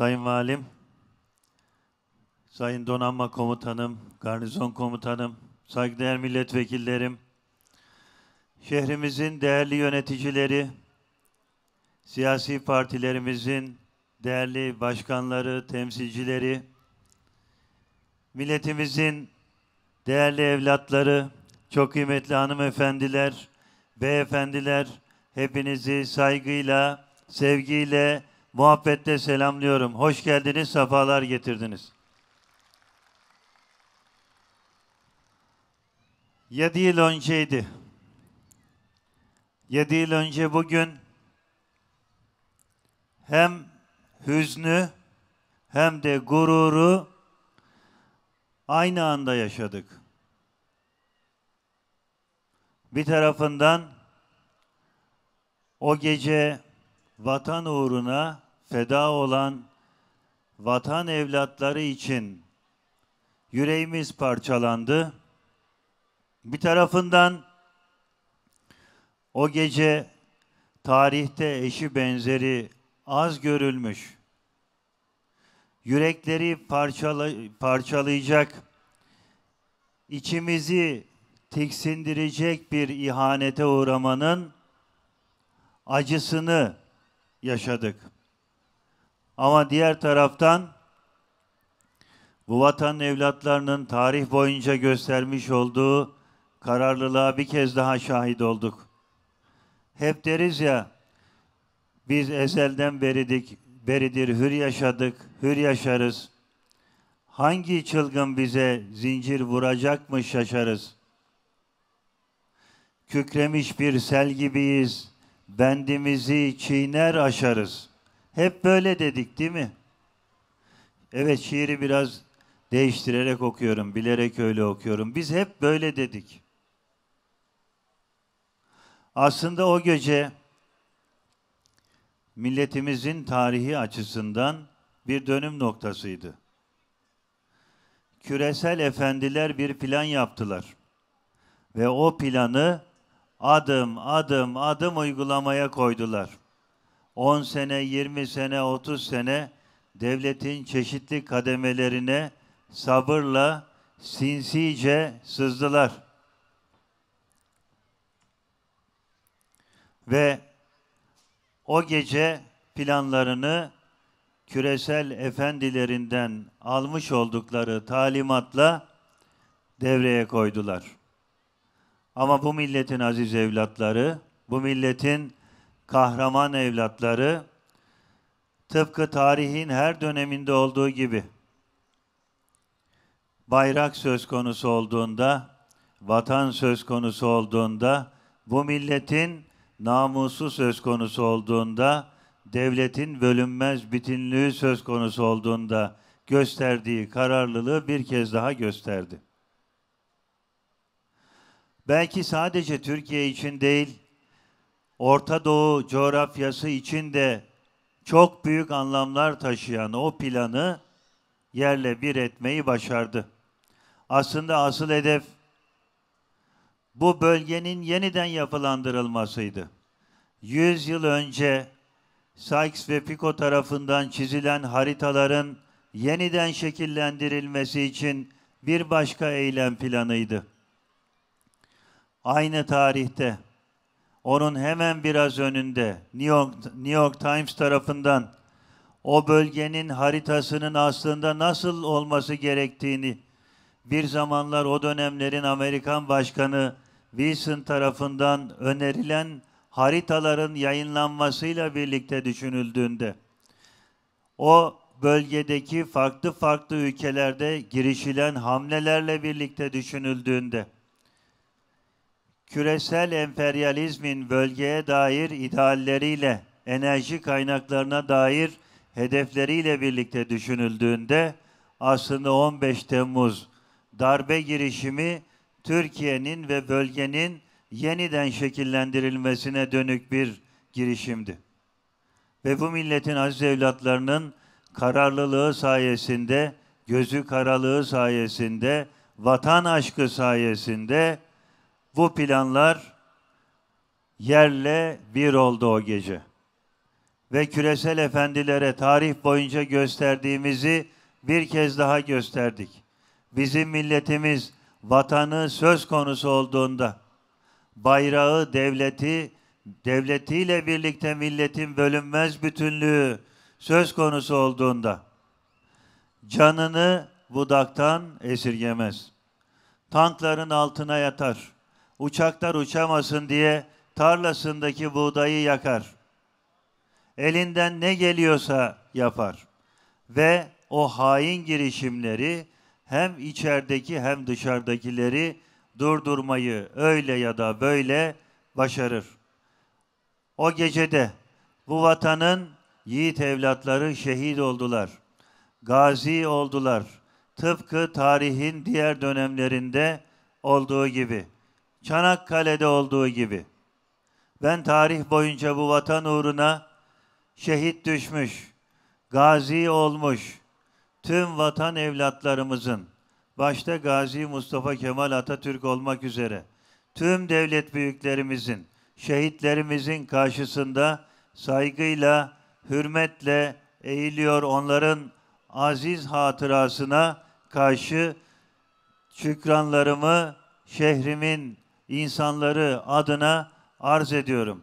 Sayın Valim, Sayın Donanma Komutanım, Garnizon Komutanım, saygıdeğer milletvekillerim, şehrimizin değerli yöneticileri, siyasi partilerimizin değerli başkanları, temsilcileri, milletimizin değerli evlatları, çok kıymetli hanımefendiler, beyefendiler, hepinizi saygıyla, sevgiyle, muhabbetle selamlıyorum. Hoş geldiniz, sefalar getirdiniz. Yedi yıl önceydi. Yedi yıl önce bugün hem hüznü hem de gururu aynı anda yaşadık. Bir tarafından o gece vatan uğruna feda olan vatan evlatları için yüreğimiz parçalandı. Bir tarafından o gece tarihte eşi benzeri az görülmüş, yürekleri parçala, parçalayacak, içimizi tiksindirecek bir ihanete uğramanın acısını yaşadık. Ama diğer taraftan bu vatan evlatlarının tarih boyunca göstermiş olduğu kararlılığa bir kez daha şahit olduk. Hep deriz ya biz ezelden beridik, beridir hür yaşadık, hür yaşarız. Hangi çılgın bize zincir vuracakmış şaşarız. Kükremiş bir sel gibiyiz bendimizi çiğner aşarız. Hep böyle dedik değil mi? Evet şiiri biraz değiştirerek okuyorum, bilerek öyle okuyorum. Biz hep böyle dedik. Aslında o gece milletimizin tarihi açısından bir dönüm noktasıydı. Küresel efendiler bir plan yaptılar ve o planı adım adım adım uygulamaya koydular. 10 sene, 20 sene, 30 sene devletin çeşitli kademelerine sabırla sinsice sızdılar. Ve o gece planlarını küresel efendilerinden almış oldukları talimatla devreye koydular. Ama bu milletin aziz evlatları, bu milletin kahraman evlatları tıpkı tarihin her döneminde olduğu gibi bayrak söz konusu olduğunda, vatan söz konusu olduğunda, bu milletin namusu söz konusu olduğunda, devletin bölünmez bütünlüğü söz konusu olduğunda gösterdiği kararlılığı bir kez daha gösterdi belki sadece Türkiye için değil, Orta Doğu coğrafyası için de çok büyük anlamlar taşıyan o planı yerle bir etmeyi başardı. Aslında asıl hedef bu bölgenin yeniden yapılandırılmasıydı. Yüz yıl önce Sykes ve Pico tarafından çizilen haritaların yeniden şekillendirilmesi için bir başka eylem planıydı aynı tarihte onun hemen biraz önünde New York, New York Times tarafından o bölgenin haritasının aslında nasıl olması gerektiğini bir zamanlar o dönemlerin Amerikan Başkanı Wilson tarafından önerilen haritaların yayınlanmasıyla birlikte düşünüldüğünde o bölgedeki farklı farklı ülkelerde girişilen hamlelerle birlikte düşünüldüğünde küresel emperyalizmin bölgeye dair idealleriyle, enerji kaynaklarına dair hedefleriyle birlikte düşünüldüğünde aslında 15 Temmuz darbe girişimi Türkiye'nin ve bölgenin yeniden şekillendirilmesine dönük bir girişimdi. Ve bu milletin aziz evlatlarının kararlılığı sayesinde, gözü karalığı sayesinde, vatan aşkı sayesinde bu planlar yerle bir oldu o gece. Ve küresel efendilere tarih boyunca gösterdiğimizi bir kez daha gösterdik. Bizim milletimiz vatanı söz konusu olduğunda bayrağı, devleti, devletiyle birlikte milletin bölünmez bütünlüğü söz konusu olduğunda canını budaktan esirgemez. Tankların altına yatar uçaklar uçamasın diye tarlasındaki buğdayı yakar. Elinden ne geliyorsa yapar. Ve o hain girişimleri hem içerideki hem dışarıdakileri durdurmayı öyle ya da böyle başarır. O gecede bu vatanın yiğit evlatları şehit oldular. Gazi oldular. Tıpkı tarihin diğer dönemlerinde olduğu gibi.'' Çanakkale'de olduğu gibi. Ben tarih boyunca bu vatan uğruna şehit düşmüş, gazi olmuş tüm vatan evlatlarımızın başta Gazi Mustafa Kemal Atatürk olmak üzere tüm devlet büyüklerimizin, şehitlerimizin karşısında saygıyla, hürmetle eğiliyor onların aziz hatırasına karşı şükranlarımı şehrimin insanları adına arz ediyorum.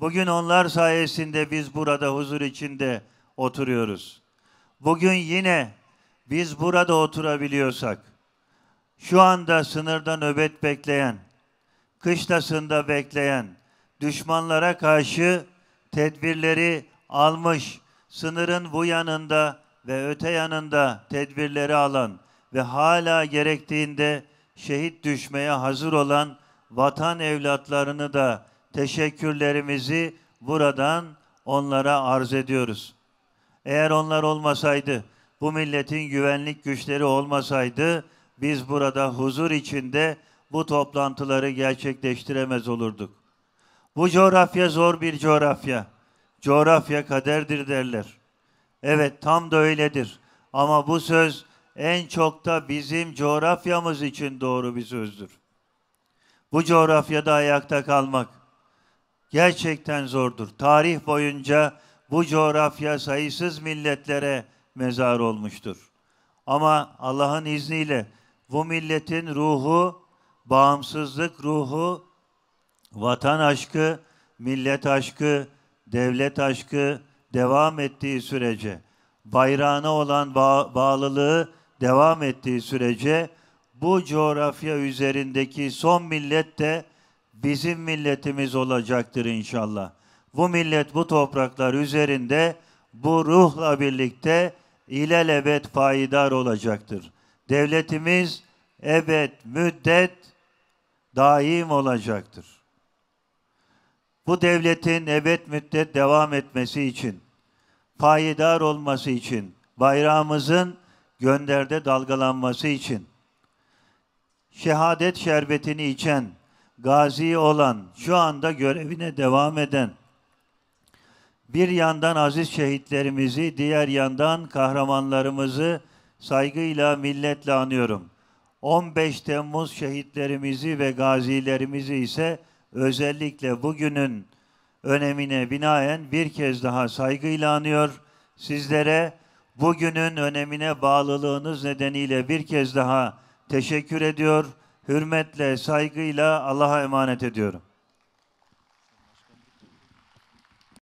Bugün onlar sayesinde biz burada huzur içinde oturuyoruz. Bugün yine biz burada oturabiliyorsak, şu anda sınırda nöbet bekleyen, kışlasında bekleyen, düşmanlara karşı tedbirleri almış, sınırın bu yanında ve öte yanında tedbirleri alan ve hala gerektiğinde şehit düşmeye hazır olan vatan evlatlarını da teşekkürlerimizi buradan onlara arz ediyoruz. Eğer onlar olmasaydı, bu milletin güvenlik güçleri olmasaydı biz burada huzur içinde bu toplantıları gerçekleştiremez olurduk. Bu coğrafya zor bir coğrafya. Coğrafya kaderdir derler. Evet tam da öyledir. Ama bu söz en çok da bizim coğrafyamız için doğru bir sözdür bu coğrafyada ayakta kalmak gerçekten zordur. Tarih boyunca bu coğrafya sayısız milletlere mezar olmuştur. Ama Allah'ın izniyle bu milletin ruhu, bağımsızlık ruhu, vatan aşkı, millet aşkı, devlet aşkı devam ettiği sürece, bayrağına olan bağ- bağlılığı devam ettiği sürece bu coğrafya üzerindeki son millet de bizim milletimiz olacaktır inşallah. Bu millet bu topraklar üzerinde bu ruhla birlikte ilelebet payidar olacaktır. Devletimiz ebed müddet daim olacaktır. Bu devletin ebed müddet devam etmesi için, payidar olması için, bayrağımızın gönderde dalgalanması için şehadet şerbetini içen, gazi olan, şu anda görevine devam eden, bir yandan aziz şehitlerimizi, diğer yandan kahramanlarımızı saygıyla, milletle anıyorum. 15 Temmuz şehitlerimizi ve gazilerimizi ise özellikle bugünün önemine binaen bir kez daha saygıyla anıyor. Sizlere bugünün önemine bağlılığınız nedeniyle bir kez daha teşekkür ediyor. Hürmetle, saygıyla Allah'a emanet ediyorum.